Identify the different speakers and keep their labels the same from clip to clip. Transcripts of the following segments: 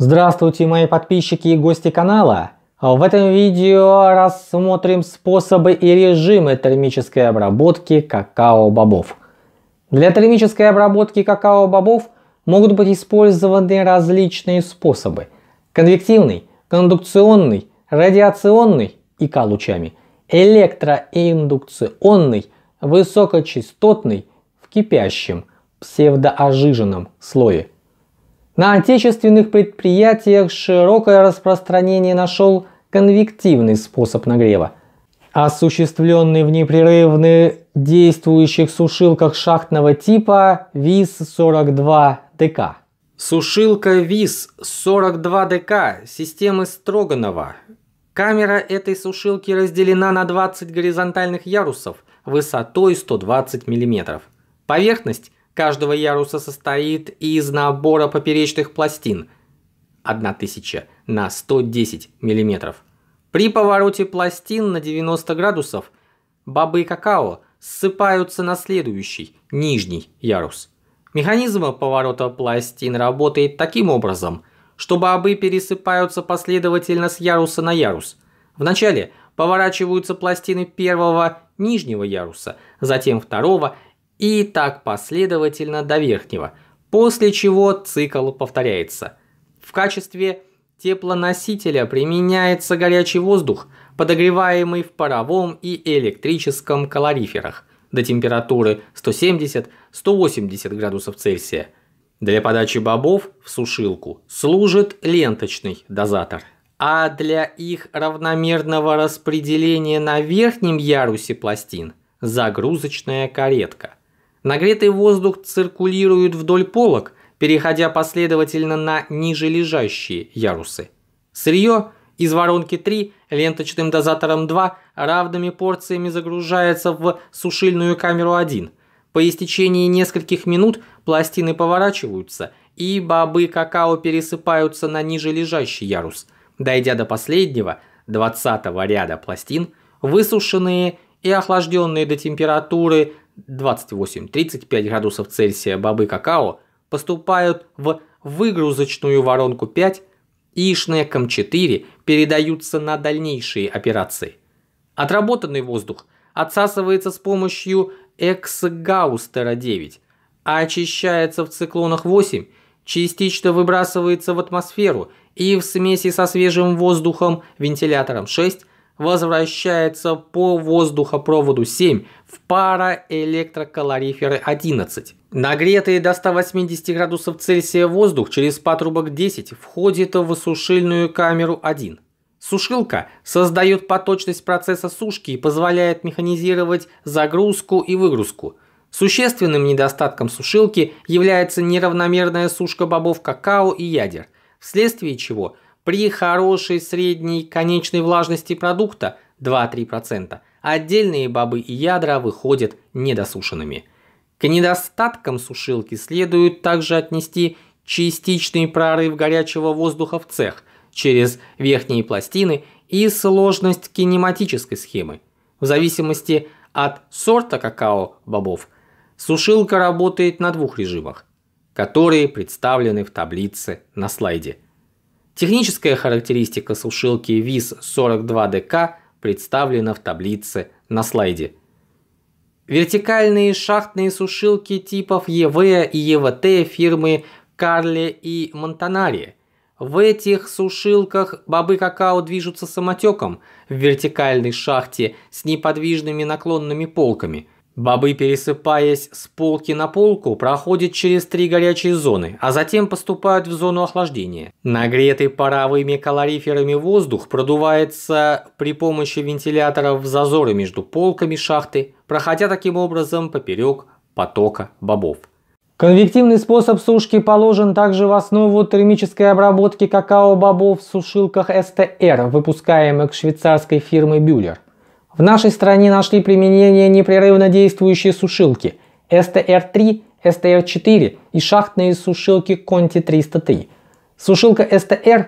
Speaker 1: Здравствуйте, мои подписчики и гости канала! В этом видео рассмотрим способы и режимы термической обработки какао-бобов. Для термической обработки какао-бобов могут быть использованы различные способы. Конвективный, кондукционный, радиационный и лучами, электроиндукционный, высокочастотный в кипящем псевдоожиженном слое – на отечественных предприятиях широкое распространение нашел конвективный способ нагрева, осуществленный в непрерывно действующих сушилках шахтного типа ВИС 42 дк Сушилка ВИС 42 дк системы Строганова. Камера этой сушилки разделена на 20 горизонтальных ярусов высотой 120 мм. Поверхность каждого яруса состоит из набора поперечных пластин 1000 на 110 мм. При повороте пластин на 90 градусов бобы какао ссыпаются на следующий, нижний ярус. Механизм поворота пластин работает таким образом, что бобы пересыпаются последовательно с яруса на ярус. Вначале поворачиваются пластины первого нижнего яруса, затем второго и так последовательно до верхнего, после чего цикл повторяется. В качестве теплоносителя применяется горячий воздух, подогреваемый в паровом и электрическом калориферах до температуры 170-180 градусов Цельсия. Для подачи бобов в сушилку служит ленточный дозатор. А для их равномерного распределения на верхнем ярусе пластин – загрузочная каретка. Нагретый воздух циркулирует вдоль полок, переходя последовательно на ниже лежащие ярусы. Сырье из воронки 3 ленточным дозатором 2 равными порциями загружается в сушильную камеру 1. По истечении нескольких минут пластины поворачиваются, и бобы какао пересыпаются на ниже лежащий ярус. Дойдя до последнего, 20 ряда пластин, высушенные и охлажденные до температуры 28-35 градусов Цельсия бобы какао поступают в выгрузочную воронку 5 и шнеком-4 передаются на дальнейшие операции. Отработанный воздух отсасывается с помощью эксгаустера-9, а очищается в циклонах 8, частично выбрасывается в атмосферу и в смеси со свежим воздухом вентилятором 6 возвращается по воздухопроводу 7 в параэлектрокалориферы 11. Нагретый до 180 градусов Цельсия воздух через патрубок 10 входит в сушильную камеру 1. Сушилка создает поточность процесса сушки и позволяет механизировать загрузку и выгрузку. Существенным недостатком сушилки является неравномерная сушка бобов какао и ядер, вследствие чего – при хорошей средней конечной влажности продукта 2-3% отдельные бобы и ядра выходят недосушенными. К недостаткам сушилки следует также отнести частичный прорыв горячего воздуха в цех через верхние пластины и сложность кинематической схемы. В зависимости от сорта какао бобов сушилка работает на двух режимах, которые представлены в таблице на слайде – Техническая характеристика сушилки ВИС-42ДК представлена в таблице на слайде. Вертикальные шахтные сушилки типов ЕВ и ЕВТ фирмы Карле и Монтанари. В этих сушилках бобы какао движутся самотеком в вертикальной шахте с неподвижными наклонными полками – Бобы, пересыпаясь с полки на полку, проходят через три горячие зоны, а затем поступают в зону охлаждения. Нагретый паровыми калориферами воздух продувается при помощи вентиляторов в зазоры между полками шахты, проходя таким образом поперек потока бобов. Конвективный способ сушки положен также в основу термической обработки какао-бобов в сушилках СТР, выпускаемых швейцарской фирмой Бюллер. В нашей стране нашли применение непрерывно действующие сушилки STR-3, STR-4 и шахтные сушилки Conti 303. Сушилка STR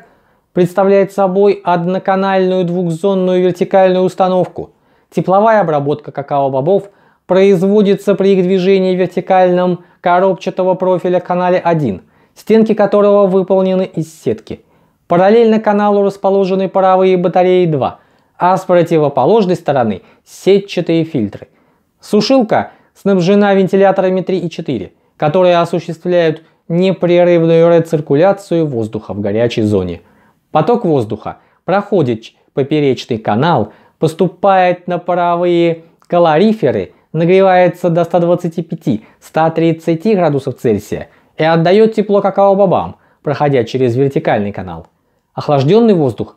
Speaker 1: представляет собой одноканальную двухзонную вертикальную установку. Тепловая обработка какао-бобов производится при их движении в вертикальном коробчатого профиля канале 1, стенки которого выполнены из сетки. Параллельно каналу расположены паровые батареи 2 – а с противоположной стороны сетчатые фильтры. Сушилка снабжена вентиляторами 3 и 4, которые осуществляют непрерывную рециркуляцию воздуха в горячей зоне. Поток воздуха проходит поперечный канал, поступает на паровые калориферы, нагревается до 125-130 градусов Цельсия и отдает тепло какао-бобам, проходя через вертикальный канал. Охлажденный воздух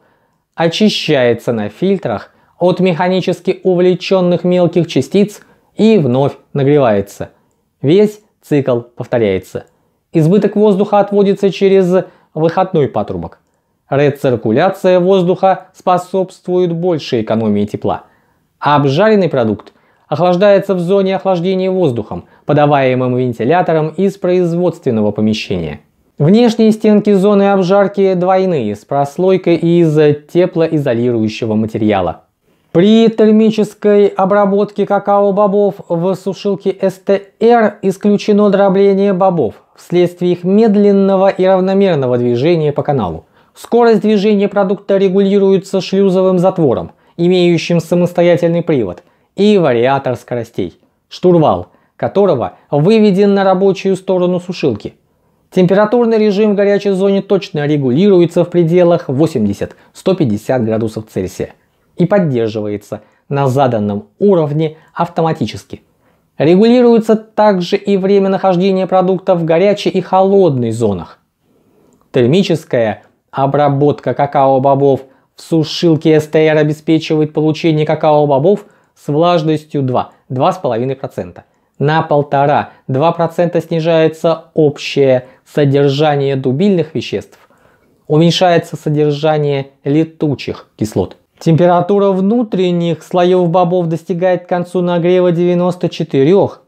Speaker 1: очищается на фильтрах от механически увлеченных мелких частиц и вновь нагревается. Весь цикл повторяется. Избыток воздуха отводится через выходной патрубок. Рециркуляция воздуха способствует большей экономии тепла. Обжаренный продукт охлаждается в зоне охлаждения воздухом, подаваемым вентилятором из производственного помещения. Внешние стенки зоны обжарки двойные, с прослойкой из теплоизолирующего материала. При термической обработке какао-бобов в сушилке СТР исключено дробление бобов вследствие их медленного и равномерного движения по каналу. Скорость движения продукта регулируется шлюзовым затвором, имеющим самостоятельный привод, и вариатор скоростей, штурвал которого выведен на рабочую сторону сушилки – Температурный режим в горячей зоне точно регулируется в пределах 80-150 градусов Цельсия и поддерживается на заданном уровне автоматически. Регулируется также и время нахождения продукта в горячей и холодной зонах. Термическая обработка какао-бобов в сушилке СТР обеспечивает получение какао-бобов с влажностью 2-2,5% на 1,5. 2% снижается общее содержание дубильных веществ. Уменьшается содержание летучих кислот. Температура внутренних слоев бобов достигает к концу нагрева 94-104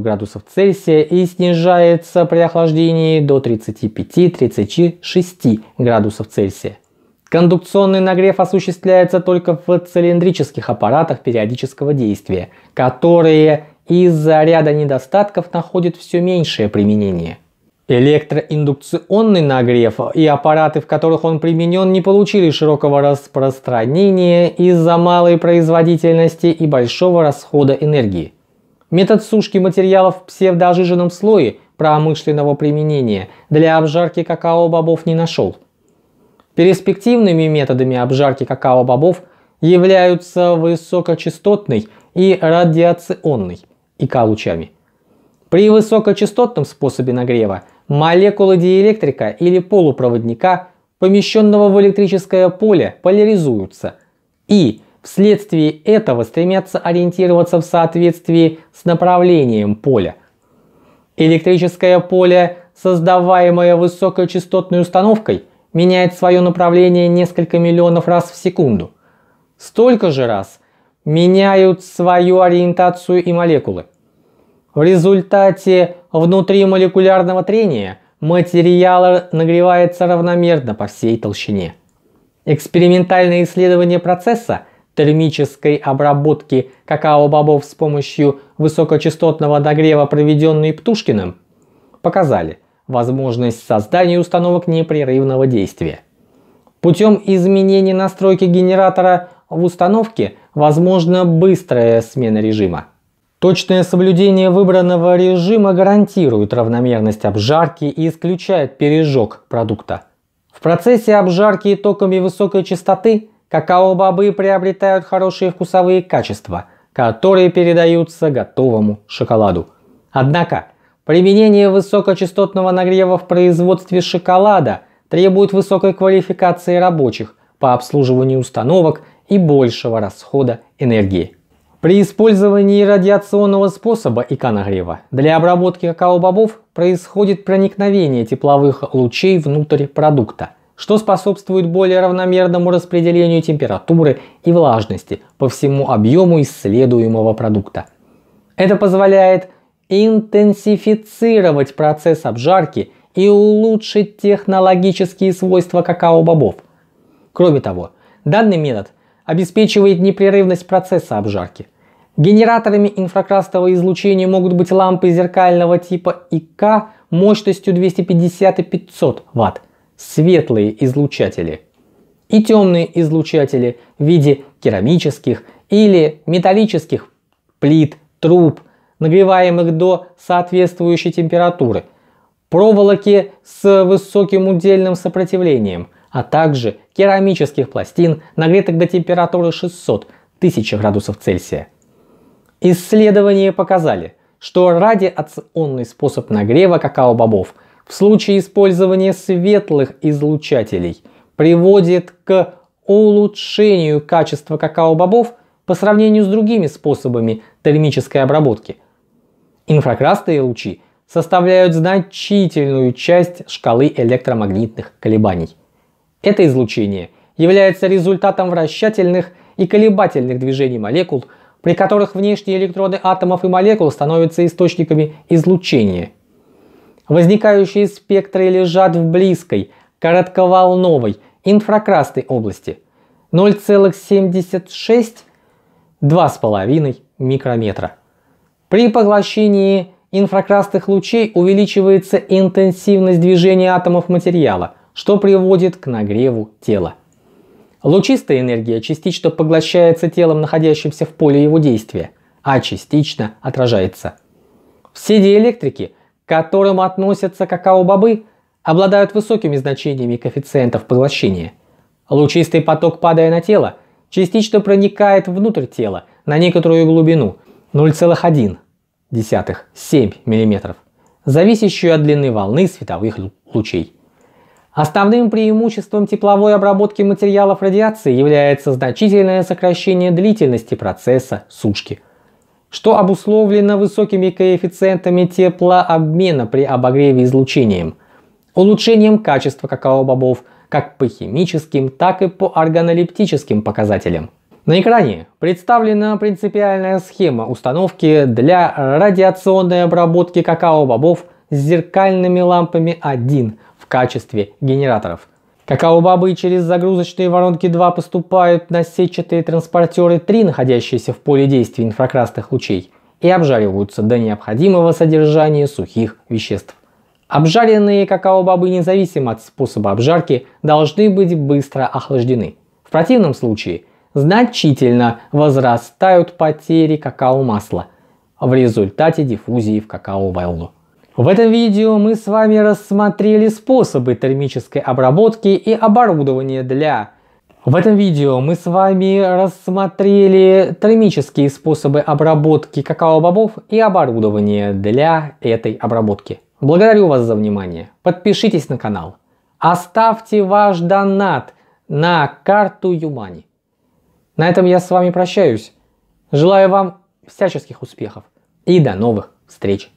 Speaker 1: градусов Цельсия и снижается при охлаждении до 35-36 градусов Цельсия. Кондукционный нагрев осуществляется только в цилиндрических аппаратах периодического действия, которые и из-за ряда недостатков находит все меньшее применение. Электроиндукционный нагрев и аппараты, в которых он применен, не получили широкого распространения из-за малой производительности и большого расхода энергии. Метод сушки материалов в псевдожиженном слое промышленного применения для обжарки какао-бобов не нашел. Перспективными методами обжарки какао-бобов являются высокочастотный и радиационный и К-лучами. При высокочастотном способе нагрева молекулы диэлектрика или полупроводника, помещенного в электрическое поле, поляризуются и вследствие этого стремятся ориентироваться в соответствии с направлением поля. Электрическое поле, создаваемое высокочастотной установкой, меняет свое направление несколько миллионов раз в секунду. Столько же раз меняют свою ориентацию и молекулы. В результате внутримолекулярного трения материал нагревается равномерно по всей толщине. Экспериментальное исследование процесса термической обработки какао-бобов с помощью высокочастотного нагрева, проведенный Птушкиным, показали возможность создания установок непрерывного действия. Путем изменения настройки генератора в установке возможна быстрая смена режима. Точное соблюдение выбранного режима гарантирует равномерность обжарки и исключает пережог продукта. В процессе обжарки токами высокой частоты какао-бобы приобретают хорошие вкусовые качества, которые передаются готовому шоколаду. Однако, применение высокочастотного нагрева в производстве шоколада требует высокой квалификации рабочих по обслуживанию установок и большего расхода энергии. При использовании радиационного способа и коногрева для обработки какао-бобов происходит проникновение тепловых лучей внутрь продукта, что способствует более равномерному распределению температуры и влажности по всему объему исследуемого продукта. Это позволяет интенсифицировать процесс обжарки и улучшить технологические свойства какао-бобов. Кроме того, данный метод обеспечивает непрерывность процесса обжарки, Генераторами инфракрасного излучения могут быть лампы зеркального типа ИК мощностью 250 и 500 Вт, светлые излучатели и темные излучатели в виде керамических или металлических плит, труб, нагреваемых до соответствующей температуры, проволоки с высоким удельным сопротивлением, а также керамических пластин, нагретых до температуры 600 1000 градусов Цельсия. Исследования показали, что радиационный способ нагрева какао-бобов в случае использования светлых излучателей приводит к улучшению качества какао-бобов по сравнению с другими способами термической обработки. Инфракрасные лучи составляют значительную часть шкалы электромагнитных колебаний. Это излучение является результатом вращательных и колебательных движений молекул – при которых внешние электроды атомов и молекул становятся источниками излучения. Возникающие спектры лежат в близкой, коротковолновой, инфракрасной области 0,76-2,5 микрометра. При поглощении инфракрасных лучей увеличивается интенсивность движения атомов материала, что приводит к нагреву тела. Лучистая энергия частично поглощается телом, находящимся в поле его действия, а частично отражается. Все диэлектрики, к которым относятся какао-бобы, обладают высокими значениями коэффициентов поглощения. Лучистый поток, падая на тело, частично проникает внутрь тела на некоторую глубину 0,17 мм, зависящую от длины волны световых лучей. Основным преимуществом тепловой обработки материалов радиации является значительное сокращение длительности процесса сушки, что обусловлено высокими коэффициентами теплообмена при обогреве излучением, улучшением качества какао-бобов как по химическим, так и по органолептическим показателям. На экране представлена принципиальная схема установки для радиационной обработки какао-бобов с зеркальными лампами 1 качестве генераторов. Какао-бобы через загрузочные воронки 2 поступают на сетчатые транспортеры 3, находящиеся в поле действия инфракрасных лучей, и обжариваются до необходимого содержания сухих веществ. Обжаренные какао-бобы, независимо от способа обжарки, должны быть быстро охлаждены. В противном случае значительно возрастают потери какао-масла в результате диффузии в какао-волну. В этом видео мы с вами рассмотрели способы термической обработки и оборудование для. В этом видео мы с вами рассмотрели термические способы обработки какао-бобов и оборудование для этой обработки. Благодарю вас за внимание. Подпишитесь на канал. Оставьте ваш донат на карту Юмани. На этом я с вами прощаюсь. Желаю вам всяческих успехов и до новых встреч!